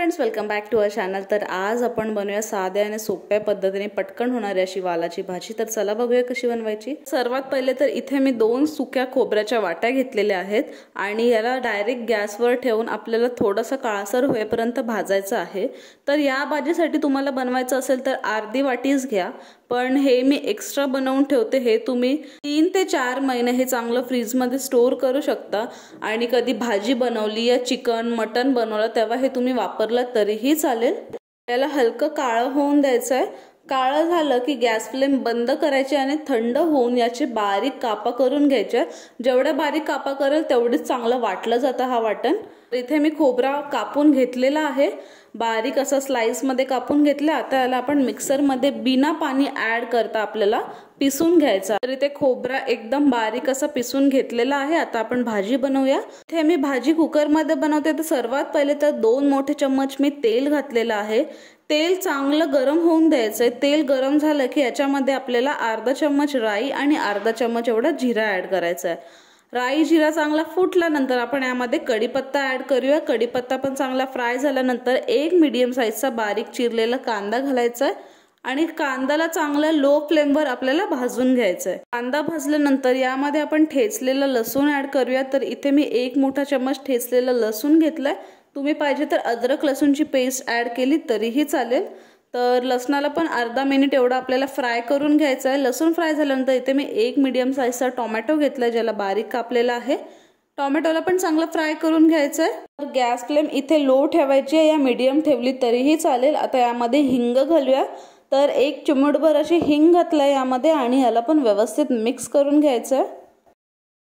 friends welcome back to our channel तर आज आपण बनवूया साध्या आणि सोप्या पद्धतीने पटकन होणारी अशी वालाची भाजी तर चला बघूया कशी बनवायची सर्वात पहिले तर इथे मी दोन सुक्या खोबऱ्याच्या वाट्या घेतलेल्या आहेत आणि याला डायरेक्ट गॅसवर ठेवून आपल्याला थोडासा काळासर होईपर्यंत भाजायचं आहे तर या भाजीसाठी तुम्हाला बनवायचं असेल तर अर्धी वाटीच घ्या पण हे मी एक्स्ट्रा बनवून ठेवते हे तुम्ही तीन ते चार महिने हे चांगलं फ्रीजमध्ये स्टोअर करू शकता आणि कधी भाजी बनवली या चिकन मटन बनवलं तेव्हा हे तुम्ही वापर तरीही चालेल त्याला हलकं काळं होऊन द्यायचं आहे काळं झालं की गॅस फ्लेम बंद करायची आणि थंड होऊन याची बारीक कापा करून घ्यायचे जेवढ्या बारीक कापा करेल तेवढीच चांगलं वाटलं जातं हा वाटण इथे मी खोबरा कापून घेतलेला आहे बारीक असा स्लाईसमध्ये कापून घेतला आता याला आपण मिक्सरमध्ये बिना पाणी ऍड करता आपल्याला पिसून घ्यायचा तर इथे खोबरा एकदम बारीक असा पिसून घेतलेला आहे आता आपण भाजी बनवूया इथे मी भाजी कुकरमध्ये बनवते तर सर्वात पहिले तर दोन मोठे चम्मच मी तेल घातलेलं आहे तेल चांगलं गरम होऊन द्यायचं आहे तेल गरम झालं की याच्यामध्ये आपल्याला अर्धा चम्मच राई आणि अर्धा चम्मच एवढा जिरा ॲड करायचा आहे राई जिरा चांगला फुटल्यानंतर आपण यामध्ये कढीपत्ता ॲड करूया कढीपत्ता पण चांगला फ्राय झाल्यानंतर एक मिडियम साईजचा बारीक चिरलेला कांदा घालायचा आहे आणि कांद्याला चांगला लो फ्लेमवर आपल्याला भाजून घ्यायचं आहे कांदा भाजल्यानंतर यामध्ये आपण ठेचलेलं लसूण ॲड करूया तर इथे मी एक मोठा चम्मच ठेचलेलं लसूण घेतलाय तुम्ही पाहिजे तर अद्रक लसूणची पेस्ट ॲड केली तरीही चालेल तर लसणाला पण अर्धा मिनिट एवढा आपल्याला फ्राय करून घ्यायचं आहे लसूण फ्राय झाल्यानंतर इथे मी एक मिडियम साईजचा टोमॅटो घेतला आहे ज्याला बारीक कापलेला आहे टोमॅटोला पण चांगलं फ्राय करून घ्यायचं आहे तर गॅस फ्लेम इथे लो ठेवायची आहे या मीडियम ठेवली तरीही चालेल आता यामध्ये हिंग घालूया तर एक चिमूटभर अशी हिंग घातला आहे यामध्ये आणि याला पण व्यवस्थित मिक्स करून घ्यायचं आहे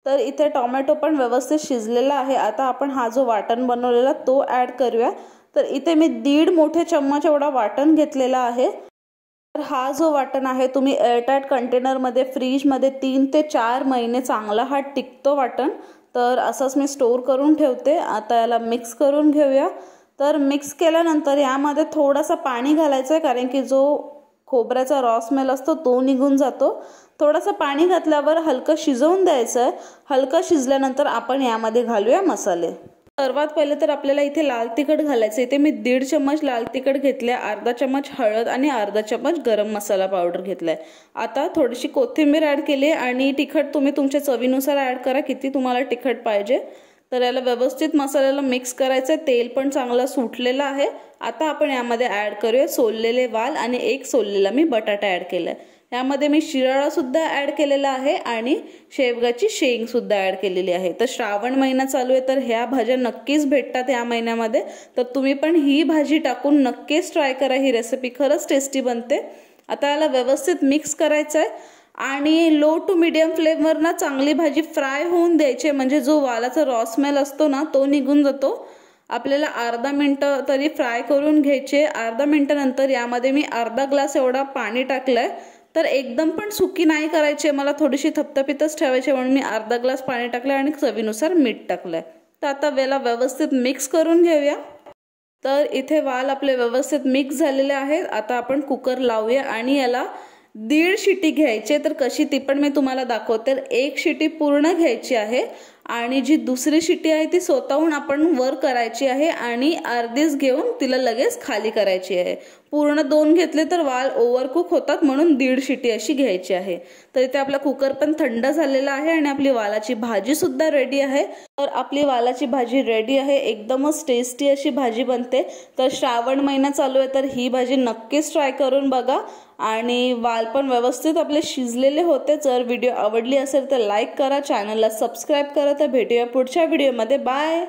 तर इथे टॉमॅटो पण व्यवस्थित शिजलेला आहे आता आपण हा जो वाटण बनवलेला तो ॲड करूया तर इथे मी दीड मोठे चम्मच एवढा वाटण घेतलेला आहे तर हा जो वाटण आहे तुम्ही एअरटाईट कंटेनरमध्ये फ्रीजमध्ये तीन ते चार महिने चांगला हा टिकतो वाटण तर असंच मी स्टोर करून ठेवते आता याला मिक्स करून घेऊया तर मिक्स केल्यानंतर यामध्ये थोडासा पाणी घालायचं आहे कारण की जो खोबऱ्याचा रॉ स्मेल असतो तो निघून जातो थोडंसं पाणी घातल्यावर हलकं शिजवून द्यायचं आहे हलकं शिजल्यानंतर आपण यामध्ये घालूया मसाले सर्वात पहिले तर आपल्याला इथे लाल तिखट घालायचं इथे मी दीड चम्मच लाल तिखट घेतले अर्धा चम्मच हळद आणि अर्धा चम्मच गरम मसाला पावडर घेतलाय आता थोडीशी कोथिंबीर ॲड केली आणि तिखट तुम्ही तुमच्या चवीनुसार ॲड करा किती तुम्हाला तिखट पाहिजे तर याला व्यवस्थित मसाल्याला मिक्स करायचं आहे तेल पण चांगला सुटलेलं आहे आता आपण यामध्ये ॲड करूया सोललेले वाल आणि एक सोललेला मी बटाटा ॲड केला आहे यामध्ये मी शिराळासुद्धा ॲड केलेला आहे आणि शेवगाची शेंगसुद्धा ॲड केलेली आहे तर श्रावण महिना चालू आहे तर ह्या भाज्या नक्कीच भेटतात या महिन्यामध्ये तर तुम्ही पण ही भाजी टाकून नक्कीच ट्राय करा ही रेसिपी खरंच टेस्टी बनते आता याला व्यवस्थित मिक्स करायचं आहे आणि लो टू मिडियम फ्लेमवर ना चांगली भाजी फ्राय होऊन द्यायची म्हणजे जो वालाचा रॉ स्मेल असतो ना तो निघून जातो आपल्याला अर्धा मिनटं तरी फ्राय करून घ्यायचे अर्धा मिनटानंतर यामध्ये मी अर्धा ग्लास एवढा पाणी टाकलं आहे तर एकदम पण सुकी नाही करायची मला थोडीशी थपथपीतच ठेवायची म्हणून मी अर्धा ग्लास पाणी टाकलं आणि चवीनुसार मीठ टाकलं तर आता वेला व्यवस्थित मिक्स करून घेऊया तर इथे वाल आपले व्यवस्थित मिक्स झालेले आहेत आता आपण कुकर लावूया आणि याला दीड शिटी घ्यायची तर कशी ती पण मी तुम्हाला दाखवते एक शिटी पूर्ण घ्यायची आहे आणि जी दुसरी शिटी आहे ती स्वतःहून आपण वर करायची आहे आणि अर्धीच घेऊन तिला लगेच खाली करायची आहे पूर्ण दोन घेतले तर वाल ओव्हरकुक होतात म्हणून दीड शिटी अशी घ्यायची आहे तर इथे आपला कुकर पण थंड झालेला आहे आणि आपली वालाची भाजी सुद्धा रेडी आहे तर आपली वालाची भाजी रेडी आहे एकदमच टेस्टी अशी भाजी बनते तर श्रावण महिना चालू आहे तर ही भाजी नक्कीच ट्राय करून बघा आणि वाल पण व्यवस्थित आपले शिजलेले होते जर व्हिडिओ आवडली असेल तर लाईक करा चॅनलला सबस्क्राईब करा तर भेटूया पुढच्या व्हिडिओमध्ये बाय